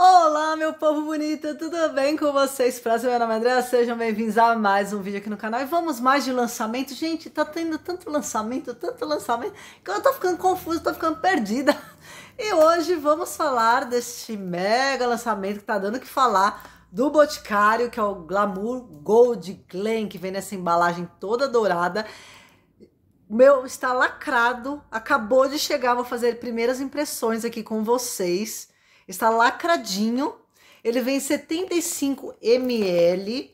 Olá, meu povo bonito, tudo bem com vocês? Prazer, meu nome é André, sejam bem-vindos a mais um vídeo aqui no canal. E vamos mais de lançamento. Gente, tá tendo tanto lançamento, tanto lançamento, que eu tô ficando confusa, tô ficando perdida. E hoje vamos falar deste mega lançamento que tá dando o que falar do Boticário, que é o Glamour Gold Glam, que vem nessa embalagem toda dourada. O meu está lacrado, acabou de chegar, vou fazer primeiras impressões aqui com vocês. Está lacradinho. Ele vem 75 ml.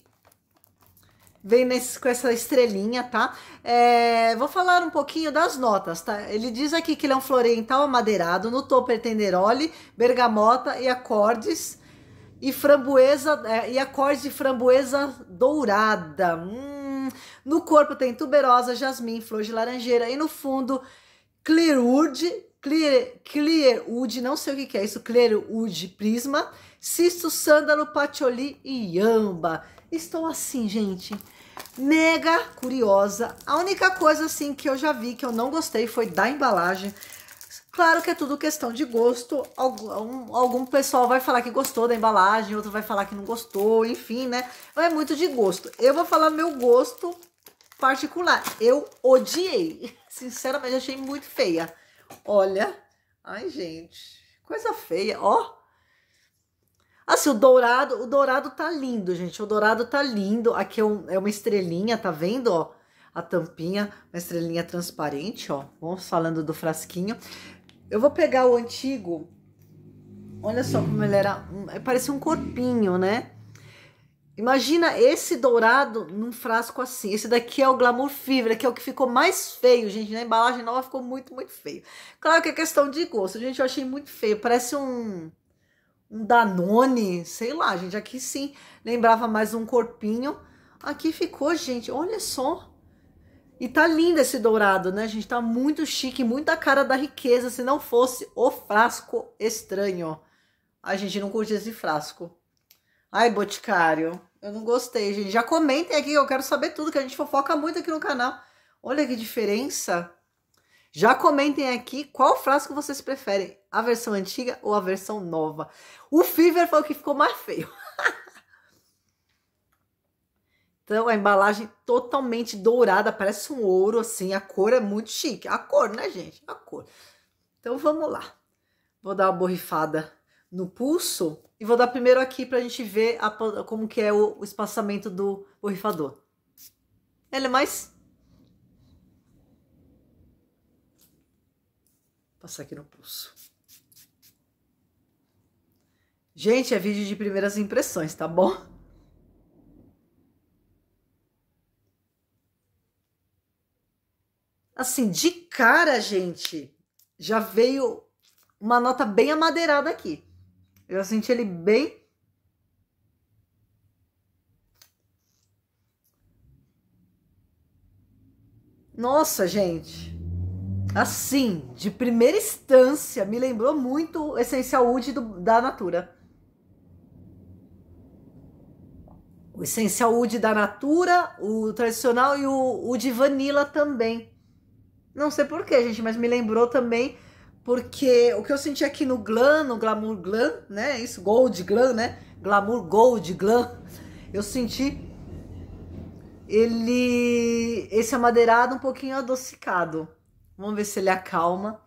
Vem nesse, com essa estrelinha, tá? É, vou falar um pouquinho das notas, tá? Ele diz aqui que ele é um florental amadeirado. No topo ele tem neroli, bergamota e acordes. E framboesa, é, e acordes de framboesa dourada. Hum. No corpo tem tuberosa, jasmim, flor de laranjeira. E no fundo, clearwood Clear, Clearwood, não sei o que, que é isso, Clearwood Prisma, Cisto, Sândalo, Patchouli e Yamba. Estou assim, gente, mega curiosa. A única coisa, assim, que eu já vi que eu não gostei foi da embalagem. Claro que é tudo questão de gosto. Algum, algum pessoal vai falar que gostou da embalagem, outro vai falar que não gostou, enfim, né? Então, é muito de gosto. Eu vou falar meu gosto particular. Eu odiei. Sinceramente, achei muito feia. Olha, ai gente, coisa feia, ó. Assim, o dourado, o dourado tá lindo, gente. O dourado tá lindo. Aqui é, um, é uma estrelinha, tá vendo, ó? A tampinha, uma estrelinha transparente, ó. Vamos falando do frasquinho. Eu vou pegar o antigo. Olha só como ele era. Hum, parecia um corpinho, né? Imagina esse dourado num frasco assim. Esse daqui é o Glamour Fever, que é o que ficou mais feio, gente. Na embalagem nova ficou muito, muito feio. Claro que é questão de gosto, gente. Eu achei muito feio. Parece um, um Danone, sei lá, gente. Aqui sim lembrava mais um corpinho. Aqui ficou, gente. Olha só. E tá lindo esse dourado, né, gente? Tá muito chique, muita cara da riqueza. Se não fosse o frasco estranho. A gente, não curte esse frasco. Ai, Boticário. Eu não gostei, gente. Já comentem aqui, eu quero saber tudo, que a gente fofoca muito aqui no canal. Olha que diferença. Já comentem aqui qual frasco vocês preferem, a versão antiga ou a versão nova. O Fever foi o que ficou mais feio. então, a embalagem totalmente dourada, parece um ouro, assim. A cor é muito chique. A cor, né, gente? A cor. Então, vamos lá. Vou dar uma borrifada no pulso. E vou dar primeiro aqui para a gente ver a, como que é o, o espaçamento do borrifador. Ele é mais... Vou passar aqui no pulso. Gente, é vídeo de primeiras impressões, tá bom? Assim, de cara, gente, já veio uma nota bem amadeirada aqui. Eu senti ele bem. Nossa, gente. Assim, de primeira instância, me lembrou muito o Essencial Wood do, da Natura. O Essencial Wood da Natura, o tradicional e o, o de Vanilla também. Não sei porquê, gente, mas me lembrou também porque o que eu senti aqui no Glam, no Glamour Glam, né? Isso, Gold Glam, né? Glamour Gold Glam. Eu senti ele esse amadeirado um pouquinho adocicado. Vamos ver se ele acalma.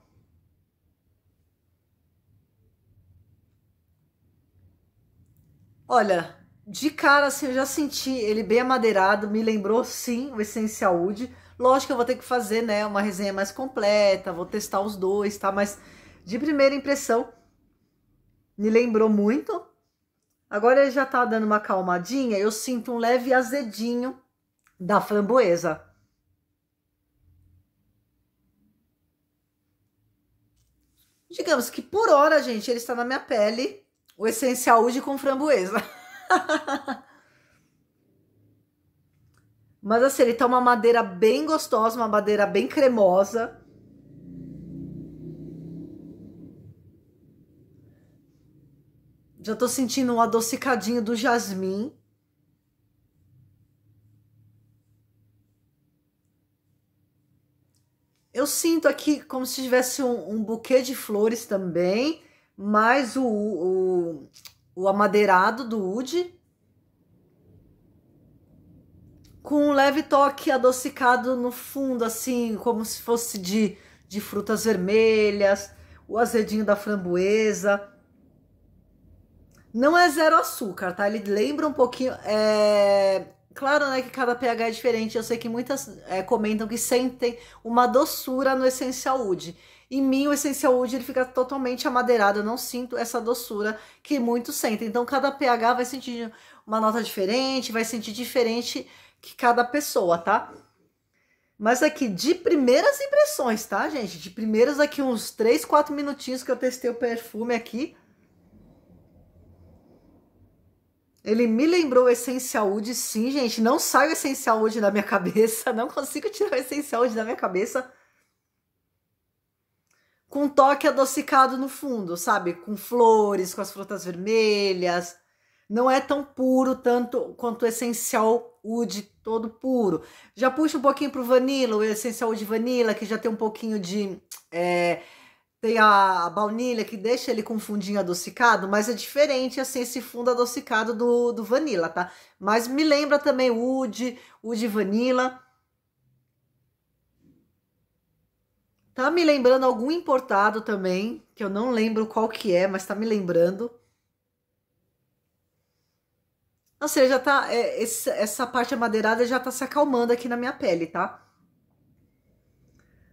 Olha, de cara assim, eu já senti ele bem amadeirado, me lembrou sim o Essencial Wood Lógico que eu vou ter que fazer, né, uma resenha mais completa, vou testar os dois, tá? Mas de primeira impressão, me lembrou muito. Agora ele já tá dando uma calmadinha, eu sinto um leve azedinho da framboesa. Digamos que por hora, gente, ele está na minha pele o essencial hoje com framboesa. Mas assim, ele tá uma madeira bem gostosa, uma madeira bem cremosa. Já tô sentindo um adocicadinho do jasmim. Eu sinto aqui como se tivesse um, um buquê de flores também, mais o, o, o amadeirado do Ude. com um leve toque adocicado no fundo, assim, como se fosse de, de frutas vermelhas, o azedinho da framboesa. Não é zero açúcar, tá? Ele lembra um pouquinho. É... Claro, né, que cada pH é diferente. Eu sei que muitas é, comentam que sentem uma doçura no Essencial Wood. Em mim, o Essencial Wood ele fica totalmente amadeirado. Eu não sinto essa doçura que muitos sentem. Então, cada pH vai sentir uma nota diferente, vai sentir diferente que cada pessoa, tá? Mas aqui, de primeiras impressões, tá, gente? De primeiras aqui uns 3, 4 minutinhos que eu testei o perfume aqui. Ele me lembrou o Essencial Wood, sim, gente. Não sai o Essencial Wood da minha cabeça. Não consigo tirar o Essencial Wood da minha cabeça. Com um toque adocicado no fundo, sabe? Com flores, com as frutas vermelhas. Não é tão puro tanto quanto o Essencial Oud todo puro. Já puxa um pouquinho pro vanilla, o essencial de vanilla, que já tem um pouquinho de... É, tem a baunilha que deixa ele com fundinho adocicado, mas é diferente assim esse fundo adocicado do, do vanilla, tá? Mas me lembra também o Oud, Oud Vanilla. Tá me lembrando algum importado também, que eu não lembro qual que é, mas tá me lembrando. Ou seja, já tá, é, esse, essa parte amadeirada já tá se acalmando aqui na minha pele, tá?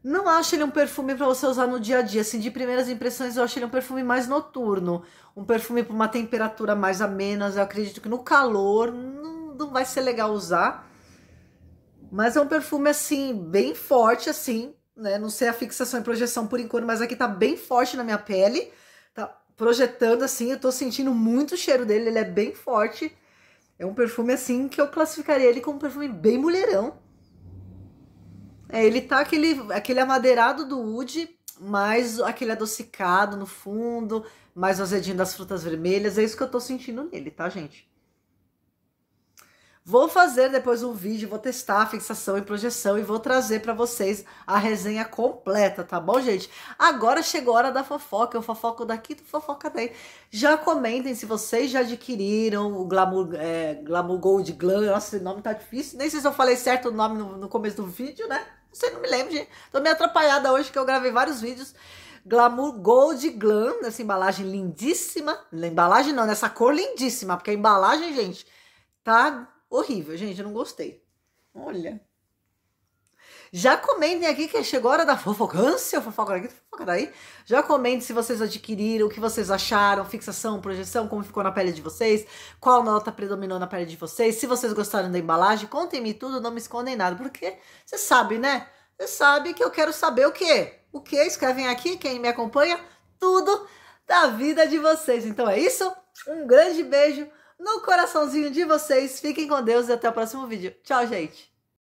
Não acho ele um perfume para você usar no dia a dia. Assim, de primeiras impressões, eu acho ele um perfume mais noturno. Um perfume para uma temperatura mais amena. Eu acredito que no calor não, não vai ser legal usar. Mas é um perfume, assim, bem forte, assim, né? Não sei a fixação e projeção por enquanto, mas aqui tá bem forte na minha pele. Tá projetando, assim, eu tô sentindo muito o cheiro dele. Ele é bem forte. É um perfume assim que eu classificaria ele como um perfume bem mulherão. É, ele tá aquele, aquele amadeirado do Wood, mais aquele adocicado no fundo, mais o azedinho das frutas vermelhas. É isso que eu tô sentindo nele, tá, gente? Vou fazer depois um vídeo, vou testar a fixação e projeção e vou trazer para vocês a resenha completa, tá bom, gente? Agora chegou a hora da fofoca, eu fofoco daqui, tu fofoca daí. Já comentem se vocês já adquiriram o Glamour, é, Glamour Gold Glam, nossa, esse nome tá difícil. Nem sei se eu falei certo o nome no, no começo do vídeo, né? Não sei, não me lembro, gente. Tô meio atrapalhada hoje que eu gravei vários vídeos. Glamour Gold Glam, nessa embalagem lindíssima. Embalagem não, nessa cor lindíssima, porque a embalagem, gente, tá Horrível, gente, eu não gostei. Olha. Já comentem aqui que chegou a hora da fofocância, fofoca aqui, fofoca daí. Já comentem se vocês adquiriram, o que vocês acharam, fixação, projeção, como ficou na pele de vocês, qual nota predominou na pele de vocês, se vocês gostaram da embalagem, contem-me tudo, não me escondem nada, porque você sabe, né? Você sabe que eu quero saber o quê? O quê? Escrevem aqui, quem me acompanha, tudo da vida de vocês. Então é isso, um grande beijo no coraçãozinho de vocês. Fiquem com Deus e até o próximo vídeo. Tchau, gente!